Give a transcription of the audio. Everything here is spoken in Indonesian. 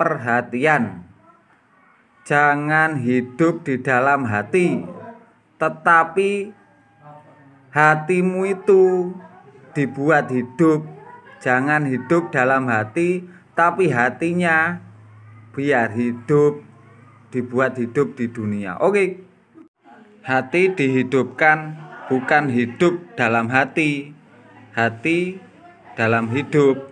perhatian. Jangan hidup di dalam hati, tetapi hatimu itu dibuat hidup. Jangan hidup dalam hati, tapi hatinya biar hidup, dibuat hidup di dunia. Oke, hati dihidupkan, bukan hidup dalam hati, hati dalam hidup.